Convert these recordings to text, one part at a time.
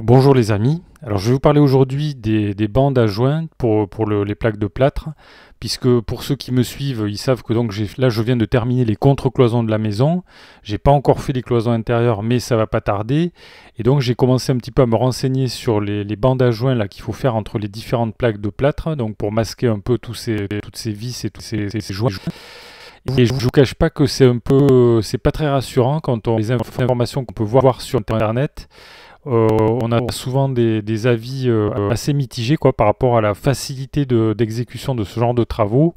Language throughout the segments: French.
Bonjour les amis, alors je vais vous parler aujourd'hui des, bandes à joints pour, les plaques de plâtre, puisque pour ceux qui me suivent, ils savent que donc là je viens de terminer les contre-cloisons de la maison, j'ai pas encore fait les cloisons intérieures mais ça va pas tarder, et donc j'ai commencé un petit peu à me renseigner sur les, bandes à joints qu'il faut faire entre les différentes plaques de plâtre, donc pour masquer un peu toutes ces vis et tous ces, joints. Et je ne vous cache pas que c'est un peu, c'est pas très rassurant quand on les informations qu'on peut voir sur internet euh, on a souvent des, avis euh, assez mitigés quoi, par rapport à la facilité d'exécution de, ce genre de travaux.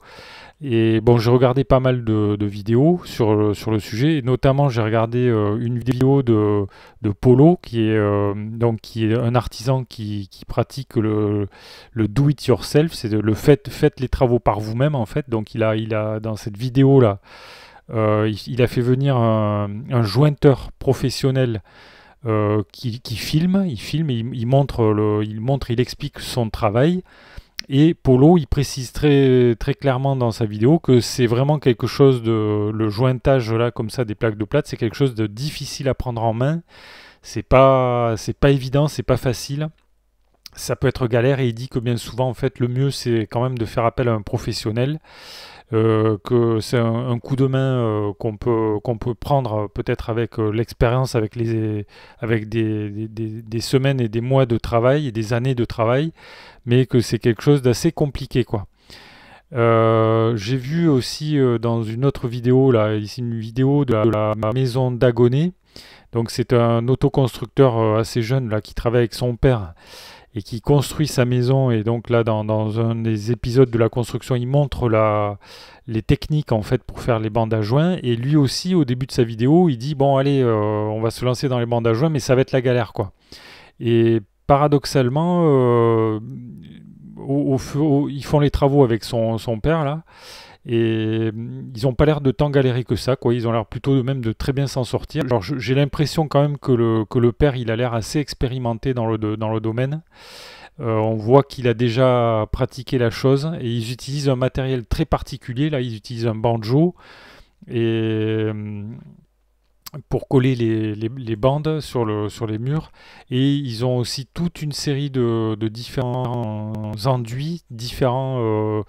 Et bon, j'ai regardé pas mal de, vidéos euh, sur le, sujet, notamment j'ai regardé une vidéo de, Polo, qui est, donc, qui est un artisan qui, pratique le, do-it-yourself, c'est le fait, faites les travaux par vous-même en fait. Donc il a, il a dans cette vidéo-là, il, a fait venir un jointeur professionnel euh, qui, filme, il filme, il, montre, il montre, il explique son travail. Et Polo, il précise très, clairement dans sa vidéo que c'est vraiment quelque chose de le jointage là comme ça des plaques de plate, c'est quelque chose de difficile à prendre en main. C'est pas, c'est pas évident, c'est pas facile ça peut être galère et il dit que bien souvent en fait le mieux c'est quand même de faire appel à un professionnel euh, que c'est un, coup de main euh, qu'on peut qu'on peut prendre euh, peut-être avec l'expérience avec les avec des, semaines et des mois de travail et des années de travail mais que c'est quelque chose d'assez compliqué quoi j'ai vu aussi dans une autre vidéo là ici une vidéo de la, maison d'Agoné donc c'est un autoconstructeur assez jeune là qui travaille avec son père et qui construit sa maison. Et donc là, dans, un des épisodes de la construction, il montre la, les techniques en fait pour faire les bandes à joints. Et lui aussi, au début de sa vidéo, il dit bon allez, euh, on va se lancer dans les bandes à joints, mais ça va être la galère quoi. Et paradoxalement, euh, ils font les travaux avec son, son père là. Et mm, ils n'ont pas l'air de tant galérer que ça, quoi. Ils ont l'air plutôt même de très bien s'en sortir. Alors j'ai l'impression quand même que le, que le père, il a l'air assez expérimenté dans le, dans le domaine. Euh, on voit qu'il a déjà pratiqué la chose et ils utilisent un matériel très particulier. Là, ils utilisent un banjo et mm, pour coller les, les, bandes sur, le, sur, les murs. Et ils ont aussi toute une série de, de différents enduits, différents euh,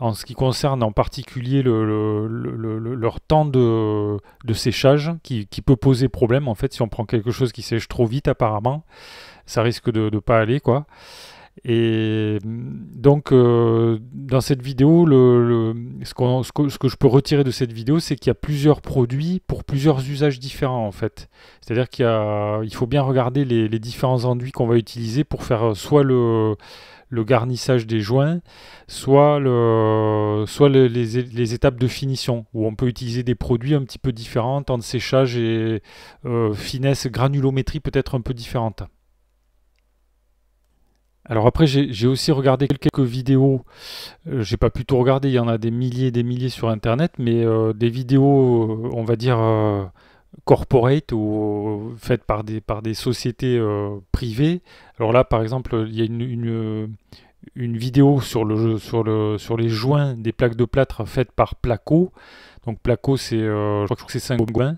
en ce qui concerne en particulier le, leur temps de, de séchage, qui, qui, peut poser problème en fait si on prend quelque chose qui sèche trop vite apparemment. Ça risque de ne pas aller quoi. Et donc, euh, dans cette vidéo, ce, que, je peux retirer de cette vidéo, c'est qu'il y a plusieurs produits pour plusieurs usages différents, en fait. C'est-à-dire qu'il faut bien regarder les, différents enduits qu'on va utiliser pour faire euh, soit le, garnissage des joints, soit, soit les, étapes de finition, où on peut utiliser des produits un petit peu différents, temps de séchage et euh, finesse, granulométrie peut-être un peu différente. Alors après, j'ai aussi regardé quelques vidéos. Euh, j'ai pas pu tout regarder, il y en a des milliers et des milliers sur Internet, mais euh, des vidéos, euh, on va dire, corporate ou faites par des, par des sociétés privées. Alors là, par exemple, il y a une, vidéo sur, le, sur, le, sur les joints des plaques de plâtre faites par Placo. Donc Placo, c'est, je crois que c'est Saint-Gobain.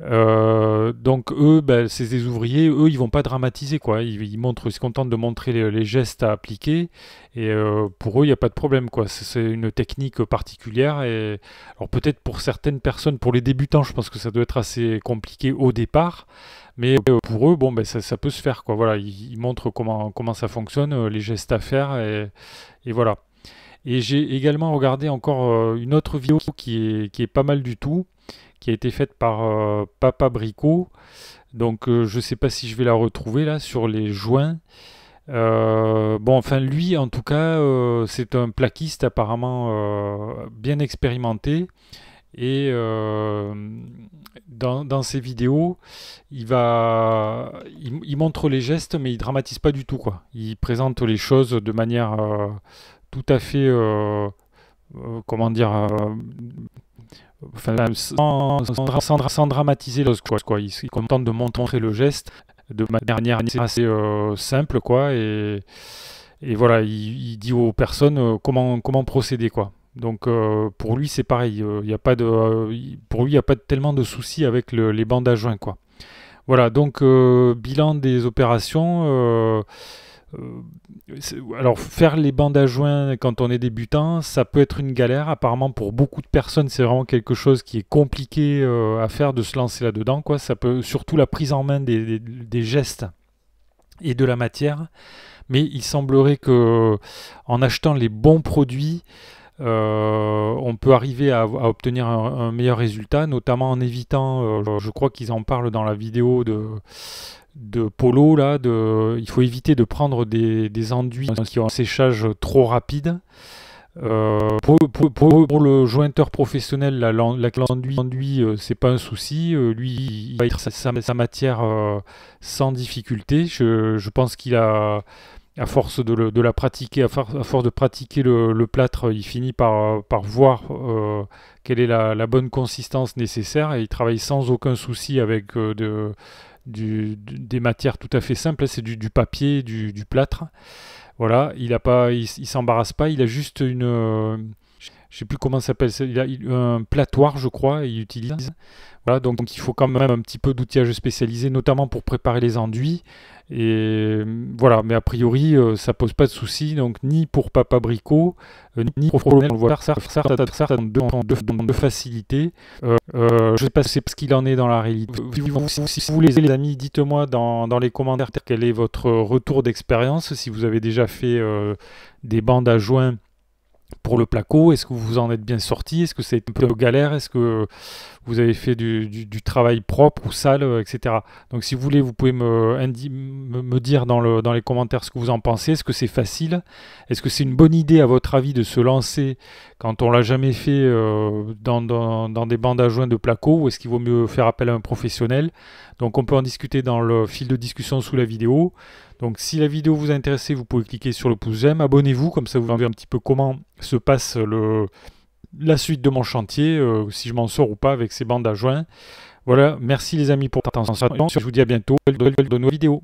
Euh, donc eux, ben, c'est des ouvriers, eux, ils vont pas dramatiser quoi. Ils, montrent, ils se contentent de montrer les, gestes à appliquer. Et euh, pour eux, il n'y a pas de problème quoi. C'est une technique particulière. alors peut-être pour certaines personnes, pour les débutants, je pense que ça doit être assez compliqué au départ. Mais euh, pour eux, bon, ben, ça, peut se faire quoi. Voilà, ils, montrent comment comment ça fonctionne, les gestes à faire et, voilà. Et j'ai également regardé encore une autre vidéo qui qui est pas mal du tout qui a été faite par euh, Papa Bricot. Donc euh, je ne sais pas si je vais la retrouver là sur les joints. Euh, bon, enfin lui en tout cas, c'est un plaquiste apparemment bien expérimenté. Et dans, ses vidéos, il va, il, montre les gestes, mais il ne dramatise pas du tout quoi. Il présente les choses de manière tout à fait, comment dire, Enfin, sans, dramatiser le quoi, quoi. Il est content de montrer le geste de manière assez euh, simple, quoi. Et, et voilà, il, dit aux personnes euh, comment, comment procéder, quoi. Donc euh, pour lui c'est pareil, il y a pas de, pour lui il n'y a pas tellement de soucis avec les bandes à joints quoi. Voilà donc bilan des opérations. Euh, alors faire les bandes à joints quand on est débutant, ça peut être une galère. Apparemment pour beaucoup de personnes, c'est vraiment quelque chose qui est compliqué euh, à faire de se lancer là-dedans. Quoi. Ça peut surtout la prise en main des, gestes et de la matière. Mais il semblerait que en achetant les bons produits, euh, on peut arriver à, obtenir un, meilleur résultat, notamment en évitant, je crois qu'ils en parlent dans la vidéo de, de polo là, de, il faut éviter de prendre des, des enduits qui ont un séchage trop rapide. Euh, pour, le jointeur professionnel, la, la, l'enduit, euh, c'est pas un souci. Euh, lui, il va être sa, matière euh, sans difficulté. Je, pense qu'il a, à force de, la pratiquer, à, force de pratiquer le, plâtre, il finit par, par voir quelle est la, la, bonne consistance nécessaire et il travaille sans aucun souci avec de, du, des matières tout à fait simples, c'est du, papier, du, du, plâtre. Voilà, il ne s'embarrasse pas, il a juste une, euh, je sais plus comment ça s'appelle, il a un platoire, je crois, il utilise. Voilà, donc, il faut quand même un petit peu d'outillage spécialisé, notamment pour préparer les enduits. Et voilà, mais a priori, euh, ça pose pas de souci, donc ni pour Papa Brico, euh, ni pour on le voit faire ça, de, facilité. Euh, euh, je sais pas ce qu'il en est dans la réalité. Euh, si vous, voulez, les amis, dites-moi dans, dans, les commentaires quel est votre retour d'expérience, si vous avez déjà fait des bandes à joints pour le placo Est-ce que vous en êtes bien sorti Est-ce que c'est un peu galère Est-ce que vous avez fait du, travail propre ou sale, euh, etc. Donc si vous voulez, vous pouvez me, me, dire dans, les commentaires ce que vous en pensez. Est-ce que c'est facile Est-ce que c'est une bonne idée à votre avis de se lancer quand on l'a jamais fait euh, dans, dans, des bandes à joints de placo ou est-ce qu'il vaut mieux faire appel à un professionnel Donc on peut en discuter dans le fil de discussion sous la vidéo. Donc si la vidéo vous a intéressé, vous pouvez cliquer sur le pouce j'aime, abonnez-vous, comme ça vous verrez un petit peu comment se passe le, la suite de mon chantier, euh, si je m'en sors ou pas avec ces bandes à joints. Voilà, merci les amis pour votre attention. Je vous dis à bientôt de nouvelles vidéos.